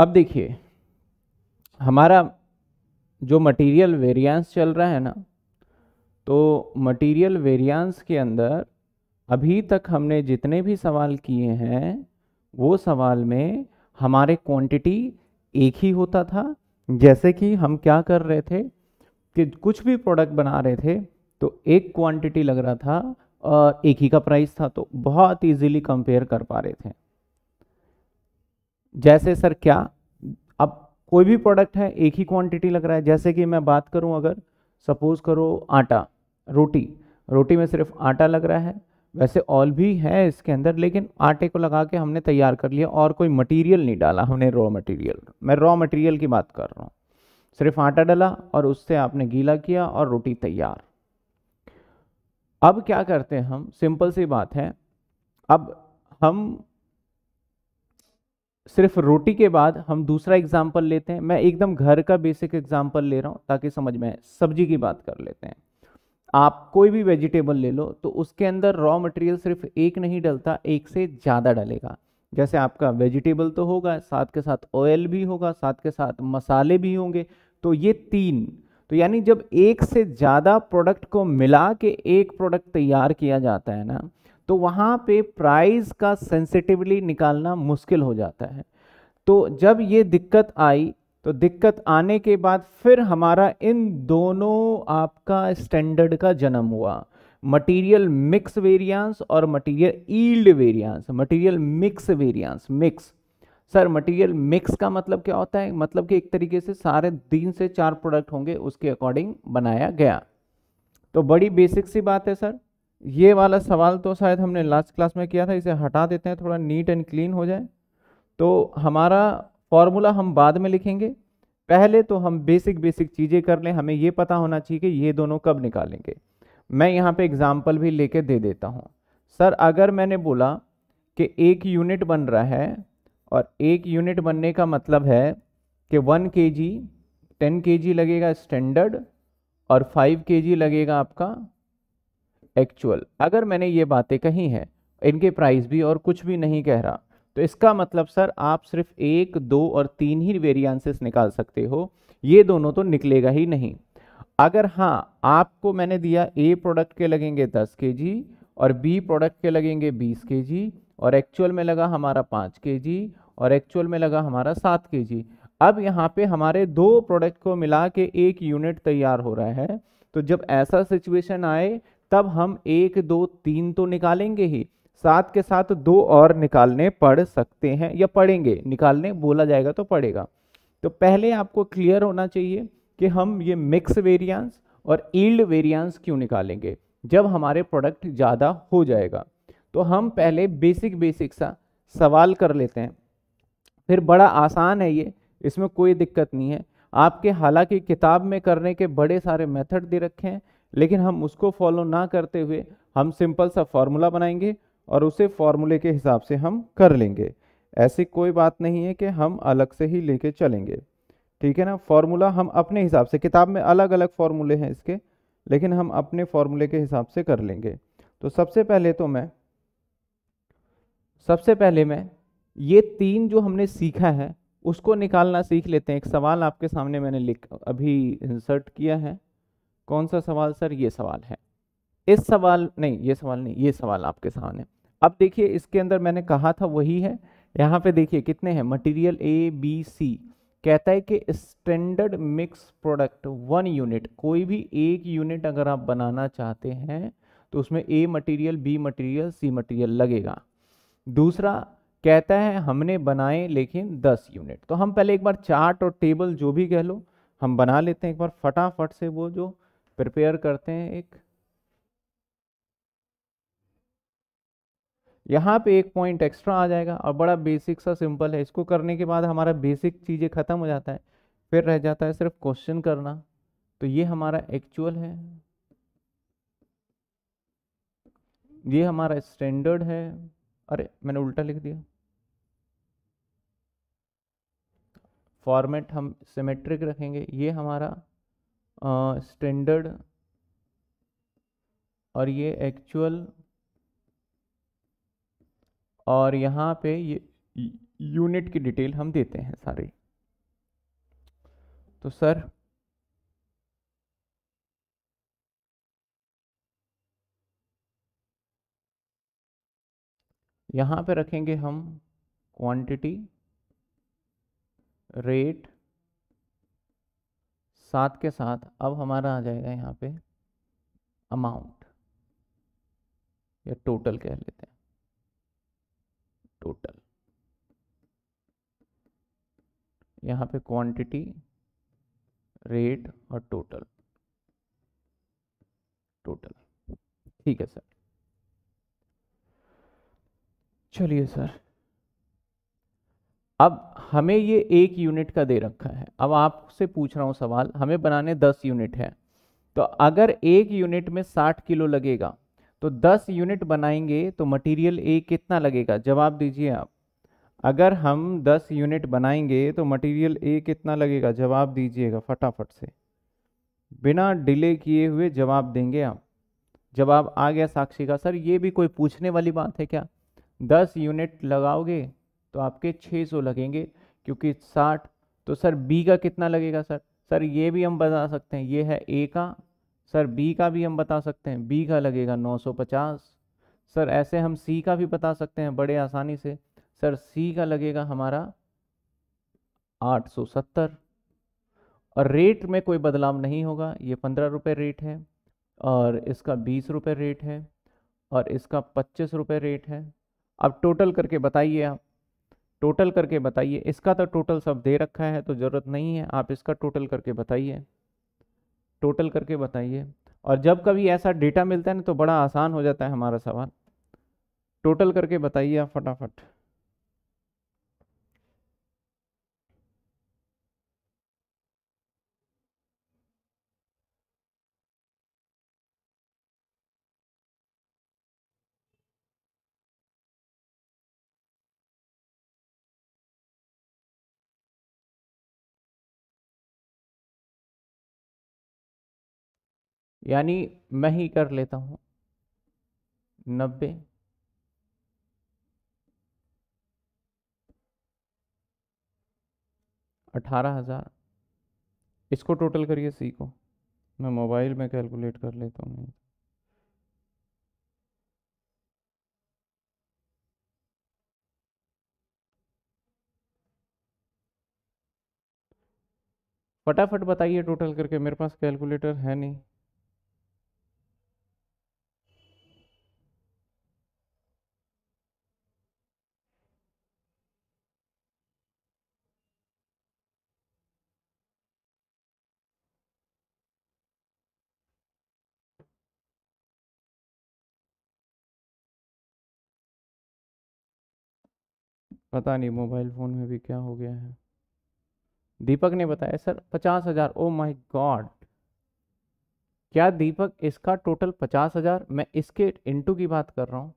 अब देखिए हमारा जो मटेरियल वेरिएंस चल रहा है ना तो मटेरियल वेरिएंस के अंदर अभी तक हमने जितने भी सवाल किए हैं वो सवाल में हमारे क्वांटिटी एक ही होता था जैसे कि हम क्या कर रहे थे कि कुछ भी प्रोडक्ट बना रहे थे तो एक क्वांटिटी लग रहा था और एक ही का प्राइस था तो बहुत इजीली कंपेयर कर पा रहे थे जैसे सर क्या अब कोई भी प्रोडक्ट है एक ही क्वांटिटी लग रहा है जैसे कि मैं बात करूं अगर सपोज करो आटा रोटी रोटी में सिर्फ आटा लग रहा है वैसे ऑल भी है इसके अंदर लेकिन आटे को लगा के हमने तैयार कर लिया और कोई मटेरियल नहीं डाला हमने रॉ मटेरियल मैं रॉ मटेरियल की बात कर रहा हूँ सिर्फ आटा डाला और उससे आपने गीला किया और रोटी तैयार अब क्या करते हैं हम सिंपल सी बात है अब हम सिर्फ रोटी के बाद हम दूसरा एग्जाम्पल लेते हैं मैं एकदम घर का बेसिक एग्जाम्पल ले रहा हूँ ताकि समझ में आए सब्जी की बात कर लेते हैं आप कोई भी वेजिटेबल ले लो तो उसके अंदर रॉ मटेरियल सिर्फ एक नहीं डलता एक से ज़्यादा डलेगा जैसे आपका वेजिटेबल तो होगा साथ के साथ ऑयल भी होगा साथ के साथ मसाले भी होंगे तो ये तीन तो यानी जब एक से ज़्यादा प्रोडक्ट को मिला के एक प्रोडक्ट तैयार किया जाता है ना तो वहाँ पे प्राइस का सेंसिटिवली निकालना मुश्किल हो जाता है तो जब ये दिक्कत आई तो दिक्कत आने के बाद फिर हमारा इन दोनों आपका स्टैंडर्ड का जन्म हुआ मटेरियल मिक्स वेरियांस और material yield variance material mix variance mix sir material mix का मतलब क्या होता है मतलब कि एक तरीके से सारे तीन से चार प्रोडक्ट होंगे उसके अकॉर्डिंग बनाया गया तो बड़ी बेसिक सी बात है सर ये वाला सवाल तो शायद हमने लास्ट क्लास में किया था इसे हटा देते हैं थोड़ा नीट एंड क्लीन हो जाए तो हमारा फॉर्मूला हम बाद में लिखेंगे पहले तो हम बेसिक बेसिक चीज़ें कर लें हमें ये पता होना चाहिए कि ये दोनों कब निकालेंगे मैं यहाँ पे एग्ज़ाम्पल भी लेके दे देता हूँ सर अगर मैंने बोला कि एक यूनिट बन रहा है और एक यूनिट बनने का मतलब है कि वन के जी टेन के जी लगेगा स्टैंडर्ड और फाइव के जी लगेगा आपका एक्चुअल अगर मैंने ये बातें कही हैं इनके प्राइस भी और कुछ भी नहीं कह रहा तो इसका मतलब सर आप सिर्फ एक दो और तीन ही वेरियांसेस निकाल सकते हो ये दोनों तो निकलेगा ही नहीं अगर हाँ आपको मैंने दिया ए प्रोडक्ट के लगेंगे दस के जी और बी प्रोडक्ट के लगेंगे बीस के जी और एक्चुअल में लगा हमारा पाँच के जी और एक्चुअल में लगा हमारा सात के जी अब यहाँ पे हमारे दो प्रोडक्ट को मिला के एक यूनिट तैयार हो रहा है तो जब ऐसा सिचुएशन आए तब हम एक दो तीन तो निकालेंगे ही साथ के साथ दो और निकालने पड़ सकते हैं या पढ़ेंगे निकालने बोला जाएगा तो पड़ेगा तो पहले आपको क्लियर होना चाहिए कि हम ये मिक्स वेरियांस और ईल्ड वेरियांस क्यों निकालेंगे जब हमारे प्रोडक्ट ज़्यादा हो जाएगा तो हम पहले बेसिक बेसिक सा सवाल कर लेते हैं फिर बड़ा आसान है ये इसमें कोई दिक्कत नहीं है आपके हालांकि किताब में करने के बड़े सारे मेथड दे रखे हैं लेकिन हम उसको फॉलो ना करते हुए हम सिंपल सा फॉर्मूला बनाएंगे और उसे फार्मूले के हिसाब से हम कर लेंगे ऐसी कोई बात नहीं है कि हम अलग से ही लेके चलेंगे ठीक है ना फार्मूला हम अपने हिसाब से किताब में अलग अलग फार्मूले हैं इसके लेकिन हम अपने फॉर्मूले के हिसाब से कर लेंगे तो सबसे पहले तो मैं सबसे पहले मैं ये तीन जो हमने सीखा है उसको निकालना सीख लेते हैं एक सवाल आपके सामने मैंने लिख अभी इंसर्ट किया है कौन सा सवाल सर ये सवाल है इस सवाल नहीं ये सवाल नहीं ये सवाल आपके सामने अब देखिए इसके अंदर मैंने कहा था वही है यहाँ पे देखिए कितने हैं मटेरियल ए बी सी कहता है कि standard mix product one unit कोई भी एक यूनिट अगर आप बनाना चाहते हैं तो उसमें A material B material C material लगेगा दूसरा कहता है हमने बनाए लेकिन दस यूनिट तो हम पहले एक बार चार्ट और टेबल जो भी कह लो हम बना लेते हैं एक बार फटाफट से वो जो प्रिपेयर करते हैं एक यहाँ पे एक पॉइंट एक्स्ट्रा आ जाएगा और बड़ा बेसिक सा सिंपल है इसको करने के बाद हमारा बेसिक चीज़ें ख़त्म हो जाता है फिर रह जाता है सिर्फ क्वेश्चन करना तो ये हमारा एक्चुअल है ये हमारा स्टैंडर्ड है अरे मैंने उल्टा लिख दिया फॉर्मेट हम सिमेट्रिक रखेंगे ये हमारा स्टैंडर्ड और ये एक्चुअल और यहाँ पे ये यूनिट की डिटेल हम देते हैं सारे तो सर यहाँ पे रखेंगे हम क्वांटिटी रेट साथ के साथ अब हमारा आ जाएगा यहाँ पे अमाउंट या टोटल कह लेते हैं टोटल यहाँ पे क्वांटिटी रेट और टोटल टोटल ठीक है सर चलिए सर अब हमें ये एक यूनिट का दे रखा है अब आपसे पूछ रहा हूँ सवाल हमें बनाने दस यूनिट है तो अगर एक यूनिट में साठ किलो लगेगा तो दस यूनिट बनाएंगे तो मटेरियल ए कितना लगेगा जवाब दीजिए आप अगर हम दस यूनिट बनाएंगे तो मटेरियल ए कितना लगेगा जवाब दीजिएगा फटाफट से बिना डिले किए हुए जवाब देंगे आप जवाब आ गया साक्षी का सर ये भी कोई पूछने वाली बात है क्या दस यूनिट लगाओगे तो आपके 600 लगेंगे क्योंकि 60 तो सर बी का कितना लगेगा सर सर ये भी हम बता सकते हैं ये है ए का सर बी का भी हम बता सकते हैं बी का लगेगा 950 सर ऐसे हम सी का भी बता सकते हैं बड़े आसानी से सर सी का लगेगा हमारा 870 और रेट में कोई बदलाव नहीं होगा ये पंद्रह रुपये रेट है और इसका बीस रुपये रेट है और इसका पच्चीस रुपये रेट है अब टोटल करके बताइए आप टोटल करके बताइए इसका तो टोटल सब दे रखा है तो ज़रूरत नहीं है आप इसका टोटल करके बताइए टोटल करके बताइए और जब कभी ऐसा डेटा मिलता है ना तो बड़ा आसान हो जाता है हमारा सवाल टोटल करके बताइए आप फटाफट यानी मैं ही कर लेता हूँ नब्बे अठारह हज़ार इसको टोटल करिए सी को मैं मोबाइल में कैलकुलेट कर लेता हूँ फटाफट बताइए टोटल करके मेरे पास कैलकुलेटर है नहीं पता नहीं मोबाइल फ़ोन में भी क्या हो गया है दीपक ने बताया सर पचास हज़ार ओ माई गॉड क्या दीपक इसका टोटल पचास हज़ार मैं इसके इंटू की बात कर रहा हूँ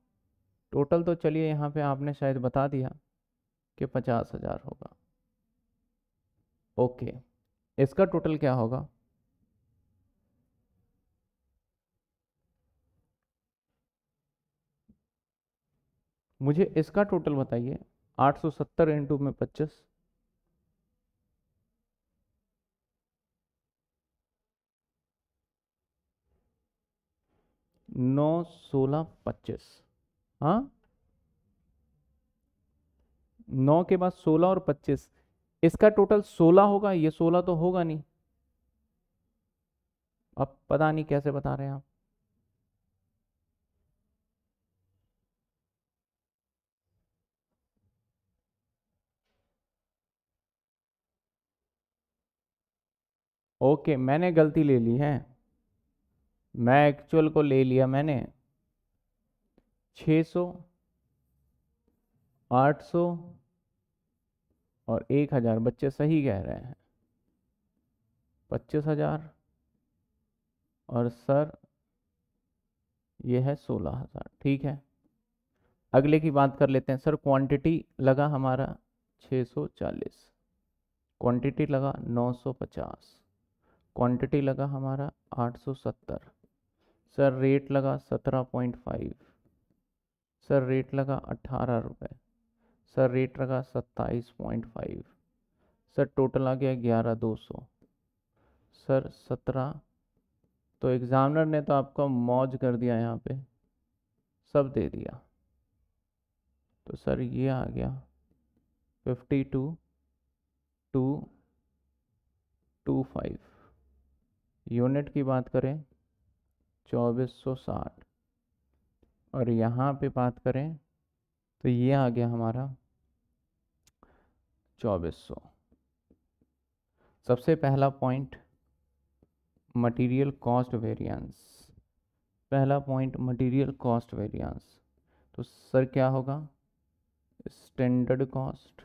टोटल तो चलिए यहाँ पे आपने शायद बता दिया कि पचास हज़ार होगा ओके इसका टोटल क्या होगा मुझे इसका टोटल बताइए आठ सौ सत्तर इंटू में पच्चीस नौ सोलह पच्चीस हाँ नौ के बाद सोलह और पच्चीस इसका टोटल सोलह होगा ये सोलह तो होगा नहीं अब पता नहीं कैसे बता रहे हैं आप ओके मैंने गलती ले ली है मैं एक्चुअल को ले लिया मैंने छः सौ आठ सौ और एक हज़ार बच्चे सही कह रहे हैं पच्चीस हज़ार और सर यह है सोलह हज़ार ठीक है अगले की बात कर लेते हैं सर क्वांटिटी लगा हमारा 640 क्वांटिटी लगा 950 क्वांटिटी लगा हमारा 870 सर रेट लगा 17.5 सर रेट लगा अट्ठारह रुपये सर रेट लगा 27.5 सर टोटल आ गया ग्यारह दो सौ सर सत्रह तो एग्ज़ामिनर ने तो आपका मौज कर दिया यहाँ पे सब दे दिया तो सर ये आ गया fifty two two two five unit की बात करें 2460 और यहाँ पे बात करें तो ये आ गया हमारा 2400 सबसे पहला पॉइंट मटेरियल कॉस्ट वेरिएंस पहला पॉइंट मटेरियल कॉस्ट वेरिएंस तो सर क्या होगा स्टैंडर्ड कॉस्ट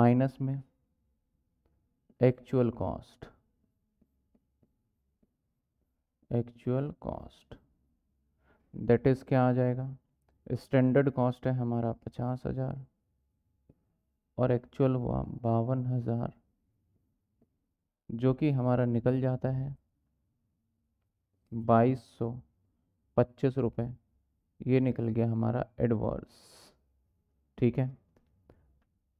माइनस में actual cost actual cost that is क्या आ जाएगा स्टैंडर्ड कॉस्ट है हमारा पचास हज़ार और एक्चुअल हुआ बावन हज़ार जो कि हमारा निकल जाता है बाईस सौ पच्चीस रुपये ये निकल गया हमारा एडवर्स ठीक है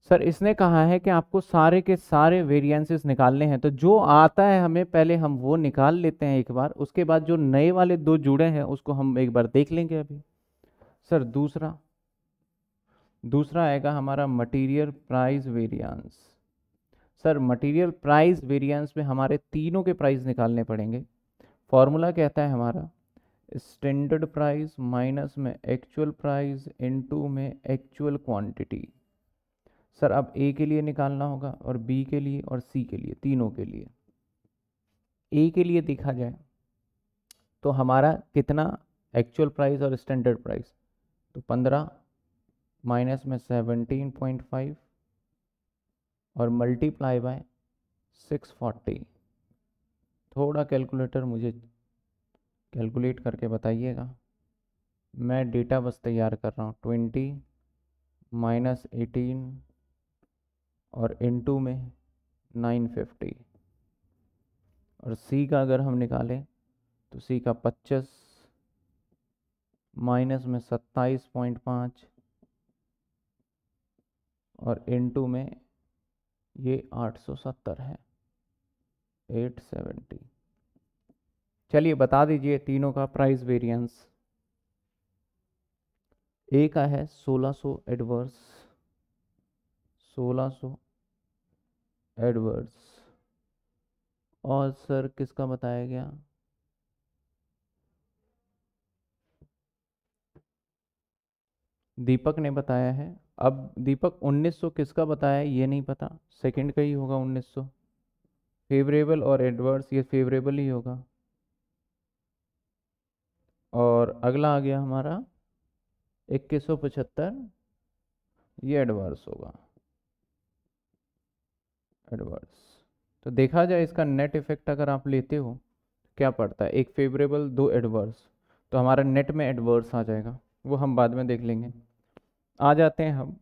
सर इसने कहा है कि आपको सारे के सारे वेरिएंसेस निकालने हैं तो जो आता है हमें पहले हम वो निकाल लेते हैं एक बार उसके बाद जो नए वाले दो जुड़े हैं उसको हम एक बार देख लेंगे अभी सर दूसरा दूसरा आएगा हमारा material price variance sir material price variance में हमारे तीनों के प्राइस निकालने पड़ेंगे फॉर्मूला कहता है हमारा स्टैंडर्ड प्राइस माइनस में एक्चुअल प्राइस इनटू में एक्चुअल क्वांटिटी सर अब ए के लिए निकालना होगा और बी के लिए और सी के लिए तीनों के लिए ए के लिए देखा जाए तो हमारा कितना एक्चुअल प्राइस और स्टैंडर्ड प्राइस तो पंद्रह माइनस में सेवनटीन पॉइंट फाइव और मल्टीप्लाई बाय सिक्स फोर्टी थोड़ा कैलकुलेटर मुझे कैलकुलेट करके बताइएगा मैं डेटा बस तैयार कर रहा हूँ ट्वेंटी माइनस एटीन और टू में 950 और सी का अगर हम निकालें तो सी का 25 माइनस में 27.5 और टू में ये 870 है 870 चलिए बता दीजिए तीनों का प्राइस वेरिएंस ए का है 1600 एडवर्स सोलह सौ एडवर्ड्स और सर किसका बताया गया दीपक ने बताया है अब दीपक 1900 किसका बताया ये नहीं पता सेकंड का ही होगा 1900 फेवरेबल और एडवर्स ये फेवरेबल ही होगा और अगला आ गया हमारा इक्कीस ये एडवर्स होगा एडवर्स तो देखा जाए इसका नेट इफेक्ट अगर आप लेते हो तो क्या पड़ता है एक फेवरेबल दो एडवर्स तो हमारा नेट में एडवर्स आ जाएगा वो हम बाद में देख लेंगे आ जाते हैं हम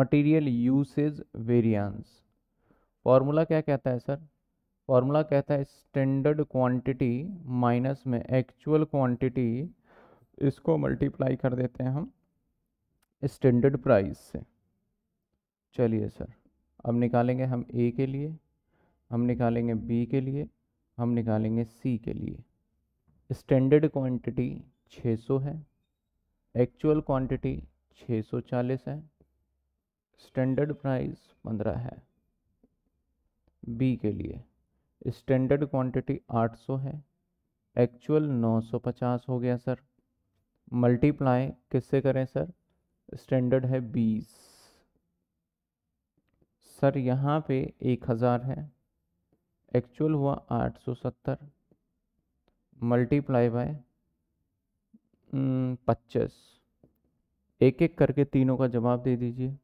मटेरियल यूसेज वेरियंस फॉर्मूला क्या कहता है सर फॉर्मूला कहता है स्टैंडर्ड क्वांटिटी माइनस में एक्चुअल क्वांटिटी इसको मल्टीप्लाई कर देते हैं हम स्टैंडर्ड प्राइस से चलिए सर अब निकालेंगे हम ए के लिए हम निकालेंगे बी के लिए हम निकालेंगे सी के लिए स्टैंडर्ड क्वांटिटी 600 है एक्चुअल क्वांटिटी 640 है स्टैंडर्ड प्राइस 15 है बी के लिए स्टैंडर्ड क्वांटिटी 800 है एक्चुअल 950 हो गया सर मल्टीप्लाई किससे करें सर स्टैंडर्ड है सर यहाँ पे एक हज़ार है एक्चुअल हुआ आठ सौ सत्तर मल्टीप्लाई हम्म, बाय पच्चीस एक एक करके तीनों का जवाब दे दीजिए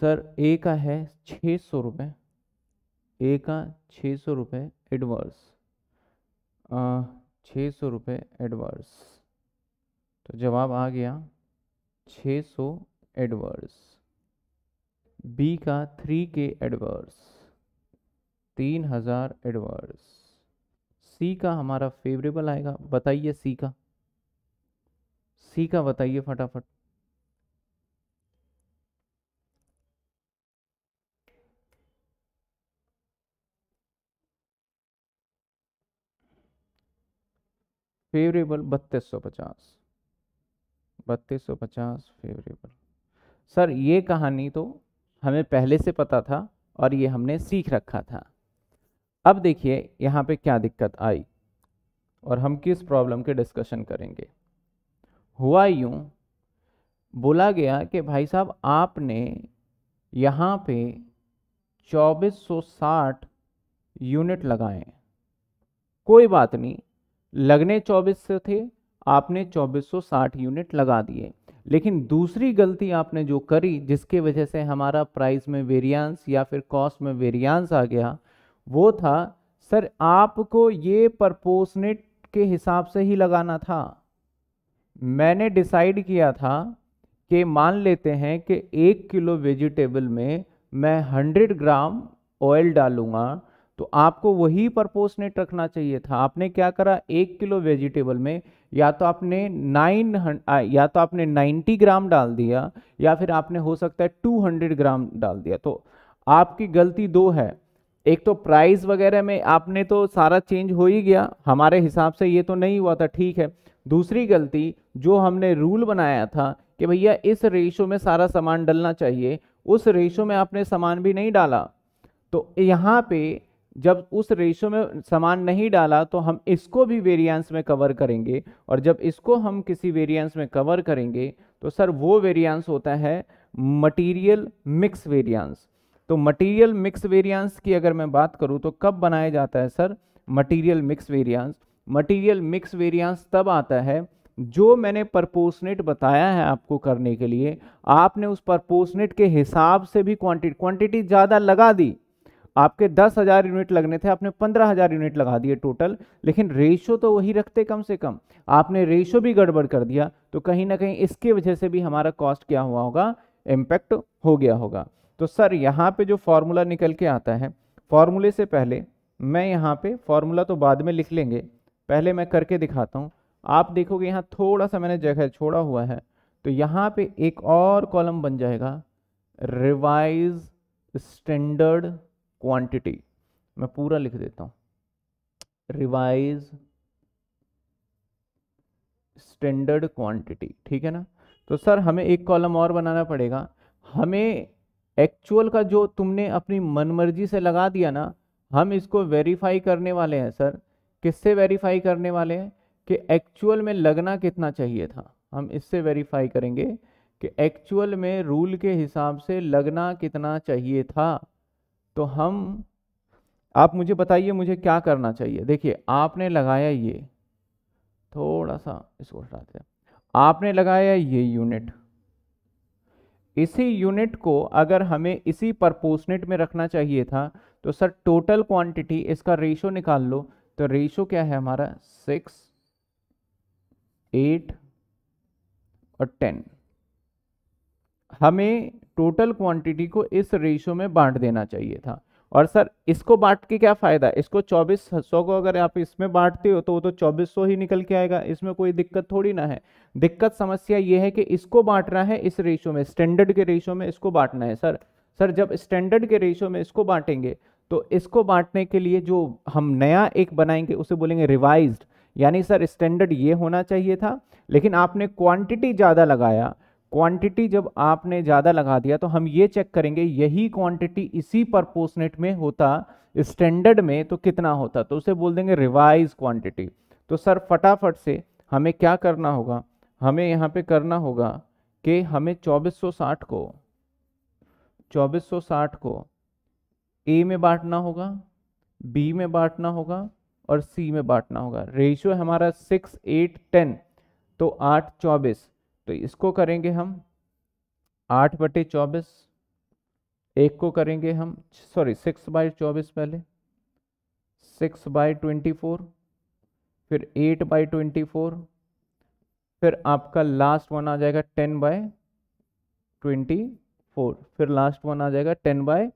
सर ए का है छः सौ रुपये ए का छः सौ रुपये एडवर्स छः सौ रुपये एडवर्स तो जवाब आ गया छः सौ एडवर्स बी का थ्री के एडवर्स तीन हज़ार एडवर्स सी का हमारा फेवरेबल आएगा बताइए सी का सी का बताइए फटाफट फेवरेबल बत्तीस सौ पचास बत्तीस सौ पचास फेवरेबल सर ये कहानी तो हमें पहले से पता था और ये हमने सीख रखा था अब देखिए यहाँ पे क्या दिक्कत आई और हम किस प्रॉब्लम के डिस्कशन करेंगे हुआ यूँ बोला गया कि भाई साहब आपने यहाँ पे 2460 यूनिट लगाए कोई बात नहीं लगने से थे आपने 2460 यूनिट लगा दिए लेकिन दूसरी गलती आपने जो करी जिसके वजह से हमारा प्राइस में वेरियांस या फिर कॉस्ट में वेरियांस आ गया वो था सर आपको ये परपोसनेट के हिसाब से ही लगाना था मैंने डिसाइड किया था कि मान लेते हैं कि एक किलो वेजिटेबल में मैं हंड्रेड ग्राम ऑयल डालूंगा तो आपको वही परपोसनेट रखना चाहिए था आपने क्या करा एक किलो वेजिटेबल में या तो आपने नाइन या तो आपने 90 ग्राम डाल दिया या फिर आपने हो सकता है 200 ग्राम डाल दिया तो आपकी गलती दो है एक तो प्राइस वगैरह में आपने तो सारा चेंज हो ही गया हमारे हिसाब से ये तो नहीं हुआ था ठीक है दूसरी गलती जो हमने रूल बनाया था कि भैया इस रेशो में सारा सामान डलना चाहिए उस रेशो में आपने सामान भी नहीं डाला तो यहाँ पे जब उस रेशो में सामान नहीं डाला तो हम इसको भी वेरिएंस में कवर करेंगे और जब इसको हम किसी वेरिएंस में कवर करेंगे तो सर वो वेरिएंस होता है मटेरियल मिक्स वेरिएंस तो मटेरियल मिक्स वेरिएंस की अगर मैं बात करूँ तो कब बनाया जाता है sir material mix variance material mix variance तब आता है जो मैंने परपोसनेट बताया है आपको करने के लिए आपने उस परपोसनेट के हिसाब से भी क्वांटिटी क्वांटिटी ज़्यादा लगा दी आपके दस हज़ार यूनिट लगने थे आपने पंद्रह हज़ार यूनिट लगा दिए टोटल लेकिन रेशो तो वही रखते कम से कम आपने रेशो भी गड़बड़ कर दिया तो कहीं ना कहीं इसके वजह से भी हमारा कॉस्ट क्या हुआ होगा इम्पैक्ट हो गया होगा तो सर यहाँ पे जो फार्मूला निकल के आता है फार्मूले से पहले मैं यहाँ पे फार्मूला तो बाद में लिख लेंगे पहले मैं करके दिखाता हूँ आप देखोगे यहाँ थोड़ा सा मैंने जगह छोड़ा हुआ है तो यहाँ पे एक और कॉलम बन जाएगा रिवाइज स्टैंडर्ड क्वांटिटी मैं पूरा लिख देता हूँ रिवाइज स्टैंडर्ड क्वांटिटी ठीक है ना तो सर हमें एक कॉलम और बनाना पड़ेगा हमें एक्चुअल का जो तुमने अपनी मनमर्जी से लगा दिया ना हम इसको वेरीफाई करने वाले हैं सर किससे वेरीफाई करने वाले हैं कि एक्चुअल में लगना कितना चाहिए था हम इससे वेरीफाई करेंगे कि एक्चुअल में रूल के हिसाब से लगना कितना चाहिए था तो हम आप मुझे बताइए मुझे क्या करना चाहिए देखिए आपने लगाया ये थोड़ा सा इसको हटाते हैं आपने लगाया ये यूनिट इसी यूनिट को अगर हमें इसी परपोसनेट में रखना चाहिए था तो सर टोटल क्वांटिटी इसका रेशो निकाल लो तो रेशो क्या है हमारा सिक्स एट और टेन हमें टोटल क्वांटिटी को इस रेशो में बांट देना चाहिए था और सर इसको बांट के क्या फ़ायदा इसको चौबीस सौ को अगर आप इसमें बांटते हो तो वो तो चौबीस सौ ही निकल के आएगा इसमें कोई दिक्कत थोड़ी ना है दिक्कत समस्या ये है कि इसको बांटना है इस रेशो में स्टैंडर्ड के रेशो में इसको बांटना है सर सर जब स्टैंडर्ड के रेशो में इसको बांटेंगे तो इसको बांटने के लिए जो हम नया एक बनाएंगे उसे बोलेंगे रिवाइज यानी सर स्टैंडर्ड ये होना चाहिए था लेकिन आपने क्वांटिटी ज़्यादा लगाया क्वांटिटी जब आपने ज़्यादा लगा दिया तो हम ये चेक करेंगे यही क्वांटिटी इसी परपोसनेट में होता स्टैंडर्ड में तो कितना होता तो उसे बोल देंगे रिवाइज क्वांटिटी तो सर फटाफट से हमें क्या करना होगा हमें यहाँ पे करना होगा कि हमें 2460 को 2460 को ए में बांटना होगा बी में बांटना होगा और सी में बांटना होगा रेशियो हमारा सिक्स एट टेन तो आठ चौबीस तो इसको करेंगे हम आठ बटे चौबीस एक को करेंगे हम सॉरी सिक्स बाई चौबीस पहले सिक्स बाई ट्वेंटी फोर फिर एट बाई ट्वेंटी फोर फिर आपका लास्ट वन आ जाएगा टेन बाय ट्वेंटी फोर फिर लास्ट वन आ जाएगा टेन बाय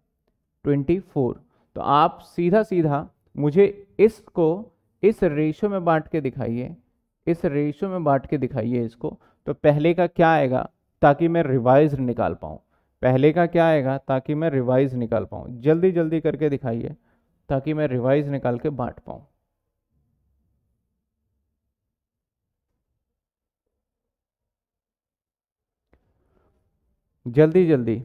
ट्वेंटी फोर तो आप सीधा सीधा मुझे इसको इस रेशो में बांट के दिखाइए इस रेशो में बांट के दिखाइए इसको तो पहले का क्या आएगा ताकि मैं रिवाइज निकाल पाऊँ पहले का क्या आएगा ताकि मैं रिवाइज निकाल पाऊँ जल्दी जल्दी करके दिखाइए ताकि मैं रिवाइज निकाल के बांट पाऊँ जल्दी जल्दी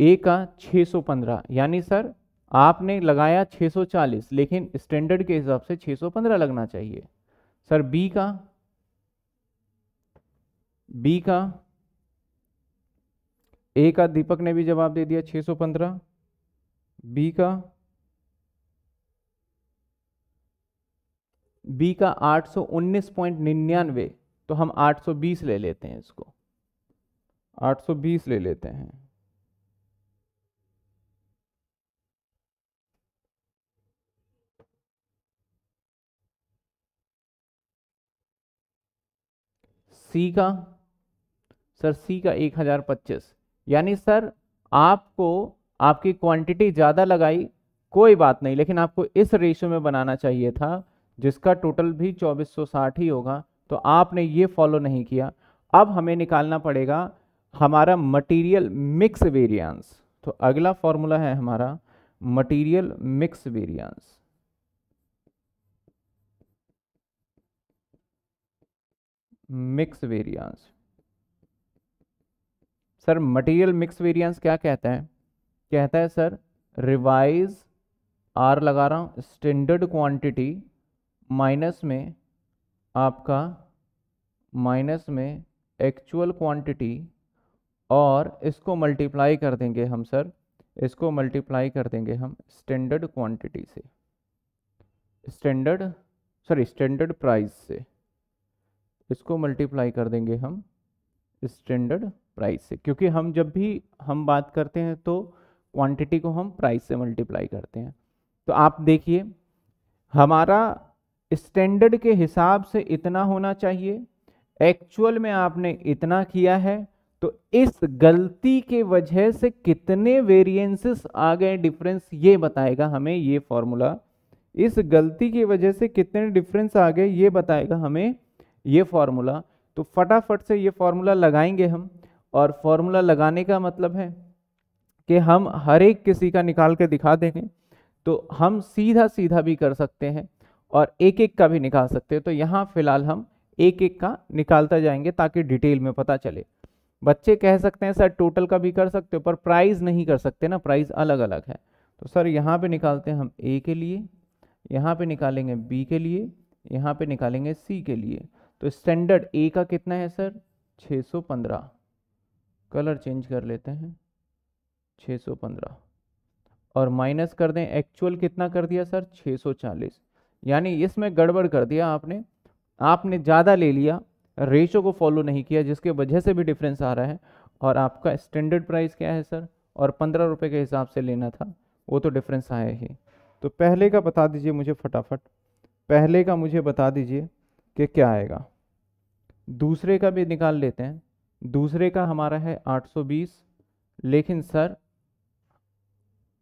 ए का 615 यानी सर आपने लगाया 640 लेकिन स्टैंडर्ड के हिसाब से 615 लगना चाहिए सर बी का बी का ए का दीपक ने भी जवाब दे दिया 615 बी का बी का 819.99 तो हम 820 ले लेते हैं इसको 820 ले लेते हैं सी का सर सी का एक हज़ार पच्चीस यानी सर आपको आपकी क्वांटिटी ज़्यादा लगाई कोई बात नहीं लेकिन आपको इस रेशो में बनाना चाहिए था जिसका टोटल भी चौबीस सौ साठ ही होगा तो आपने ये फॉलो नहीं किया अब हमें निकालना पड़ेगा हमारा मटीरियल मिक्स वेरियंस तो अगला फॉर्मूला है हमारा material mix variance mix variance sir material mix variance क्या कहता है कहता है सर रिवाइज आर लगा रहा हूँ स्टैंडर्ड क्वांटिटी माइनस में आपका माइनस में एक्चुअल क्वांटिटी और इसको मल्टीप्लाई कर देंगे हम सर इसको मल्टीप्लाई कर देंगे हम स्टैंडर्ड क्वांटिटी से स्टैंडर्ड सॉरी स्टैंडर्ड प्राइस से इसको मल्टीप्लाई कर देंगे हम स्टैंडर्ड प्राइस से क्योंकि हम जब भी हम बात करते हैं तो क्वांटिटी को हम प्राइस से मल्टीप्लाई करते हैं तो आप देखिए हमारा स्टैंडर्ड के हिसाब से इतना होना चाहिए एक्चुअल में आपने इतना किया है तो इस गलती के वजह से कितने वेरिएंसेस आ गए डिफरेंस ये बताएगा हमें ये फॉर्मूला इस गलती की वजह से कितने डिफरेंस आ गए ये बताएगा हमें ये फॉर्मूला तो फटाफट से ये फॉर्मूला लगाएंगे हम और फॉर्मूला लगाने का मतलब है कि हम हर एक किसी का निकाल के दिखा देंगे तो हम सीधा सीधा भी कर सकते हैं और एक एक का भी निकाल सकते हैं तो यहाँ फिलहाल हम एक एक का निकालता जाएंगे ताकि डिटेल में पता चले बच्चे कह सकते हैं सर टोटल का भी कर सकते हो पर प्राइस नहीं कर सकते ना प्राइस अलग अलग है तो सर यहाँ पे निकालते हैं हम ए के लिए यहाँ पे निकालेंगे बी के लिए यहाँ पे निकालेंगे सी के लिए तो स्टैंडर्ड ए का कितना है सर 615 कलर चेंज कर लेते हैं 615 और माइनस कर दें एक्चुअल कितना कर दिया सर 640 यानी इसमें गड़बड़ कर दिया आपने आपने ज़्यादा ले लिया रेशो को फॉलो नहीं किया जिसके वजह से भी डिफरेंस आ रहा है और आपका स्टैंडर्ड प्राइस क्या है सर और पंद्रह रुपये के हिसाब से लेना था वो तो डिफरेंस आया ही तो पहले का बता दीजिए मुझे फटाफट पहले का मुझे बता दीजिए कि क्या आएगा दूसरे का भी निकाल लेते हैं दूसरे का हमारा है 820 लेकिन सर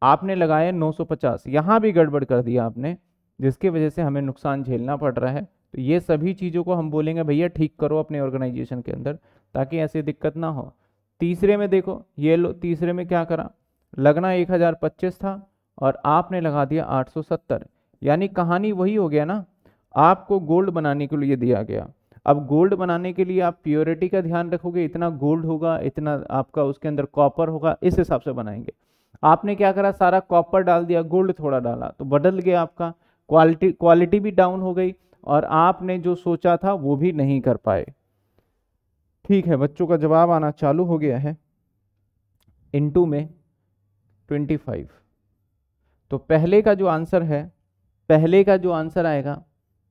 आपने लगाया 950 यहाँ भी गड़बड़ कर दिया आपने जिसकी वजह से हमें नुकसान झेलना पड़ रहा है तो ये सभी चीज़ों को हम बोलेंगे भैया ठीक करो अपने ऑर्गेनाइजेशन के अंदर ताकि ऐसी दिक्कत ना हो तीसरे में देखो ये लो तीसरे में क्या करा लगना 1025 था और आपने लगा दिया 870 यानी कहानी वही हो गया ना आपको गोल्ड बनाने के लिए दिया गया अब गोल्ड बनाने के लिए आप प्योरिटी का ध्यान रखोगे इतना गोल्ड होगा इतना आपका उसके अंदर कॉपर होगा इस हिसाब से बनाएंगे आपने क्या करा सारा कॉपर डाल दिया गोल्ड थोड़ा डाला तो बदल गया आपका क्वालिटी क्वालिटी भी डाउन हो गई और आपने जो सोचा था वो भी नहीं कर पाए ठीक है बच्चों का जवाब आना चालू हो गया है इनटू में 25 तो पहले का जो आंसर है पहले का जो आंसर आएगा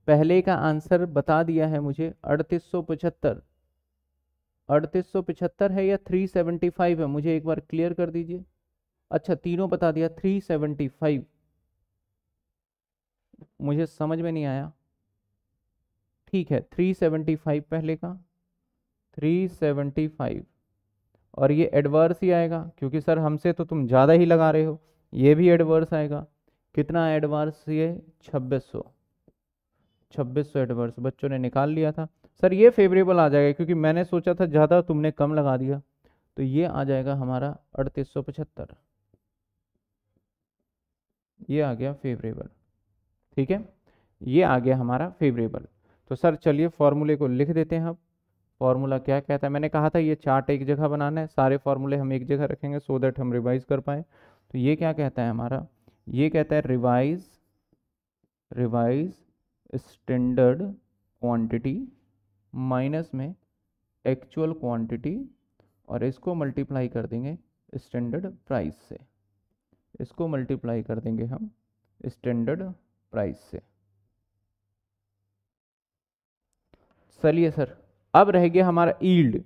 पहले का आंसर बता दिया है मुझे अड़तीस सौ पचहत्तर अड़तीस सौ पचहत्तर है या थ्री सेवेंटी फाइव है मुझे एक बार क्लियर कर दीजिए अच्छा तीनों बता दिया थ्री सेवेंटी फाइव मुझे समझ में नहीं आया ठीक है थ्री सेवेंटी फाइव पहले का थ्री सेवेंटी फाइव और ये एडवर्स ही आएगा क्योंकि सर हमसे तो तुम ज़्यादा ही लगा रहे हो ये भी एडवर्स आएगा कितना एडवर्स ये छब्बीस सौ छब्बीस सौ एडवर्स बच्चों ने निकाल लिया था सर ये फेवरेबल आ जाएगा क्योंकि मैंने सोचा था ज़्यादा तुमने कम लगा दिया तो ये आ जाएगा हमारा अड़तीस सौ पचहत्तर ये आ गया फेवरेबल ठीक है ये आ गया हमारा फेवरेबल तो सर चलिए फॉर्मूले को लिख देते हैं अब फॉर्मूला क्या कहता है मैंने कहा था ये चार्ट एक जगह बनाना है सारे फॉर्मूले हम एक जगह रखेंगे सो देट हम रिवाइज कर पाए तो ये क्या कहता है हमारा ये कहता है revise revise standard quantity minus में एक्चुअल क्वांटिटी और इसको मल्टीप्लाई कर देंगे स्टैंडर्ड प्राइस से इसको मल्टीप्लाई कर देंगे हम स्टैंडर्ड प्राइस से चलिए सर अब रह गया हमारा ईल्ड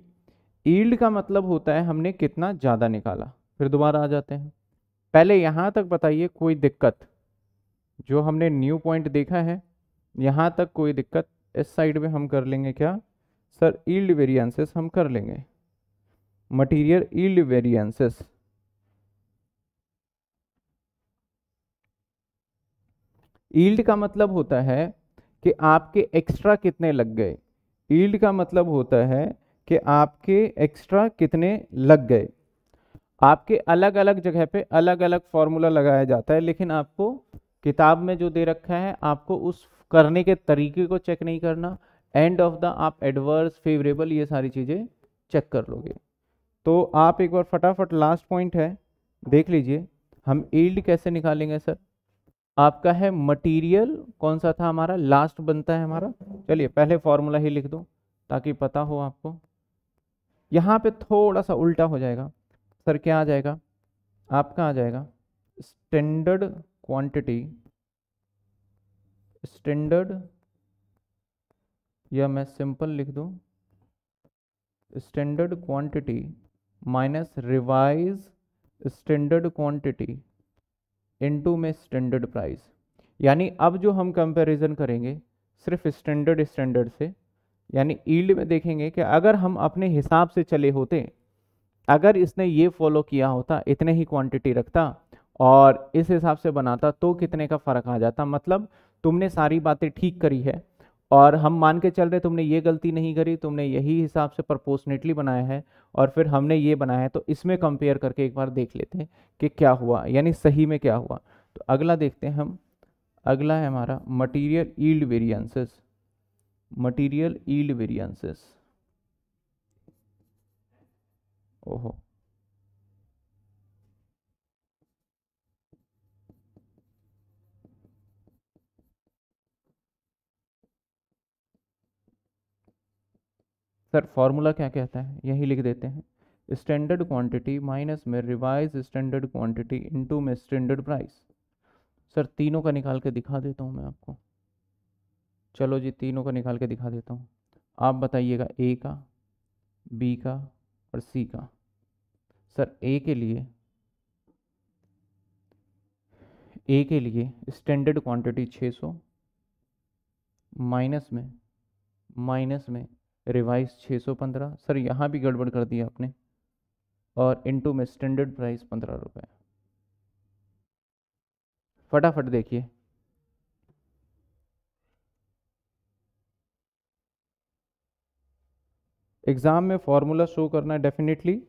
ईल्ड का मतलब होता है हमने कितना ज़्यादा निकाला फिर दोबारा आ जाते हैं पहले यहाँ तक बताइए कोई दिक्कत जो हमने न्यू पॉइंट देखा है यहाँ तक कोई दिक्कत इस साइड में हम कर लेंगे क्या सर ईल्ड वेरिएंसेस हम कर लेंगे मटेरियल ईल्ड वेरिएंसेस ईल्ड का मतलब होता है कि आपके एक्स्ट्रा कितने लग गए ईल्ड का मतलब होता है कि आपके एक्स्ट्रा कितने लग गए आपके अलग अलग जगह पे अलग अलग फॉर्मूला लगाया जाता है लेकिन आपको किताब में जो दे रखा है आपको उस करने के तरीके को चेक नहीं करना एंड ऑफ द आप एडवर्स फेवरेबल ये सारी चीज़ें चेक कर लोगे तो आप एक बार फटाफट लास्ट पॉइंट है देख लीजिए हम ईल्ड कैसे निकालेंगे सर आपका है मटेरियल कौन सा था हमारा लास्ट बनता है हमारा चलिए पहले फॉर्मूला ही लिख दो ताकि पता हो आपको यहाँ पे थोड़ा सा उल्टा हो जाएगा सर क्या आ जाएगा आपका आ जाएगा स्टैंडर्ड क्वांटिटी स्टैंडर्ड या मैं सिंपल लिख दूं standard quantity minus revise standard quantity into में स्टैंडर्ड प्राइस यानी अब जो हम कंपैरिजन करेंगे सिर्फ स्टैंडर्ड स्टैंडर्ड से यानी ईल्ड में देखेंगे कि अगर हम अपने हिसाब से चले होते अगर इसने ये फॉलो किया होता इतने ही क्वांटिटी रखता और इस हिसाब से बनाता तो कितने का फ़र्क आ जाता मतलब तुमने सारी बातें ठीक करी है और हम मान के चल रहे तुमने ये गलती नहीं करी तुमने यही हिसाब से प्रपोर्सनेटली बनाया है और फिर हमने ये बनाया है तो इसमें कंपेयर करके एक बार देख लेते हैं कि क्या हुआ यानी सही में क्या हुआ तो अगला देखते हैं हम अगला है हमारा material yield variances material yield variances ओहो सर फार्मूला क्या कहता है यही लिख देते हैं स्टैंडर्ड क्वांटिटी माइनस में रिवाइज स्टैंडर्ड क्वांटिटी इनटू में स्टैंडर्ड प्राइस सर तीनों का निकाल के दिखा देता हूँ मैं आपको चलो जी तीनों का निकाल के दिखा देता हूँ आप बताइएगा ए का बी का और सी का सर ए के लिए ए के लिए स्टैंडर्ड क्वांटिटी 600 माइनस में माइनस में रिवाइज 615 सर यहाँ भी गड़बड़ कर दिया आपने और इनटू में स्टैंडर्ड प्राइस पंद्रह रुपये फटाफट देखिए एग्ज़ाम में फॉर्मूला शो करना है डेफिनेटली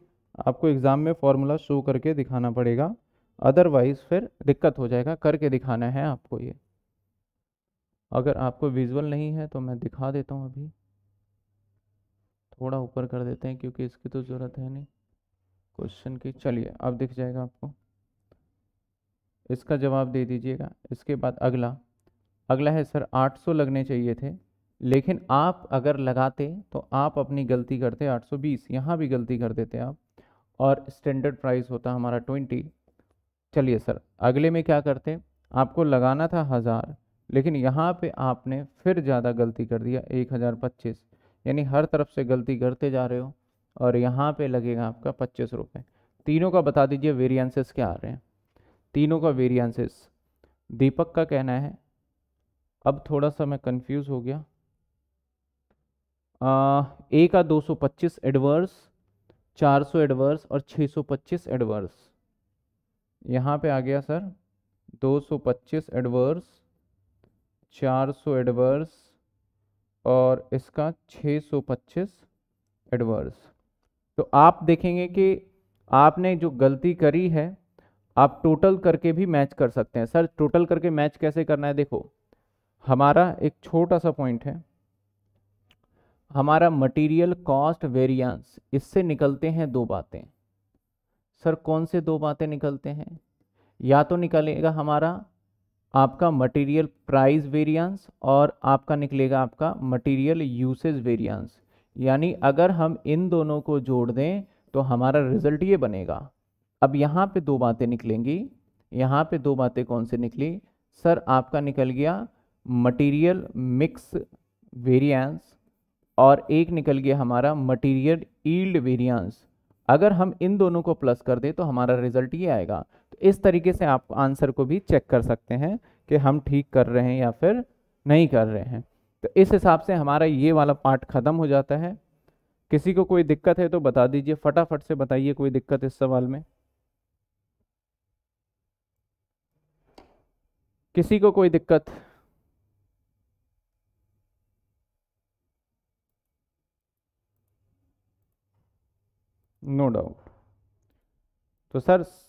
आपको एग्ज़ाम में फॉर्मूला शो करके दिखाना पड़ेगा अदरवाइज़ फिर दिक्कत हो जाएगा करके दिखाना है आपको ये अगर आपको विजुअल नहीं है तो मैं दिखा देता हूँ अभी थोड़ा ऊपर कर देते हैं क्योंकि इसकी तो ज़रूरत है नहीं क्वेश्चन की चलिए अब दिख जाएगा आपको इसका जवाब दे दीजिएगा इसके बाद अगला अगला है सर 800 लगने चाहिए थे लेकिन आप अगर लगाते तो आप अपनी गलती करते 820 यहाँ भी गलती कर देते आप और स्टैंडर्ड प्राइस होता हमारा 20 चलिए सर अगले में क्या करते आपको लगाना था हज़ार लेकिन यहाँ पे आपने फिर ज़्यादा गलती कर दिया एक हज़ार पच्चीस यानी हर तरफ से गलती करते जा रहे हो और यहाँ पे लगेगा आपका पच्चीस रुपये तीनों का बता दीजिए वेरियंसेस क्या आ रहे हैं तीनों का वेरियंसेस दीपक का कहना है अब थोड़ा सा मैं कंफ्यूज हो गया आ, ए का 225 एडवर्स सौ एडवर्स और 625 एडवर्स यहाँ पे आ गया सर 225 एडवर्स सौ एडवर्स और इसका 625 एडवर्स तो आप देखेंगे कि आपने जो गलती करी है आप टोटल करके भी मैच कर सकते हैं सर टोटल करके मैच कैसे करना है देखो हमारा एक छोटा सा पॉइंट है हमारा मटेरियल कॉस्ट वेरिएंस इससे निकलते हैं दो बातें सर कौन से दो बातें निकलते हैं या तो निकलेगा हमारा आपका मटेरियल प्राइस वेरिएंस और आपका निकलेगा आपका मटेरियल यूसेज वेरिएंस यानी अगर हम इन दोनों को जोड़ दें तो हमारा रिजल्ट ये बनेगा अब यहाँ पे दो बातें निकलेंगी यहाँ पे दो बातें कौन सी निकली सर आपका निकल गया मटेरियल मिक्स वेरिएंस और एक निकल गया हमारा मटेरियल ईल्ड वेरिएंस अगर हम इन दोनों को प्लस कर दें तो हमारा रिजल्ट ये आएगा तो इस तरीके से आप आंसर को भी चेक कर सकते हैं कि हम ठीक कर रहे हैं या फिर नहीं कर रहे हैं तो इस हिसाब से हमारा ये वाला पार्ट ख़त्म हो जाता है किसी को कोई दिक्कत है तो बता दीजिए फटाफट से बताइए कोई दिक्कत इस सवाल में किसी को कोई दिक्कत नो डाउट तो सर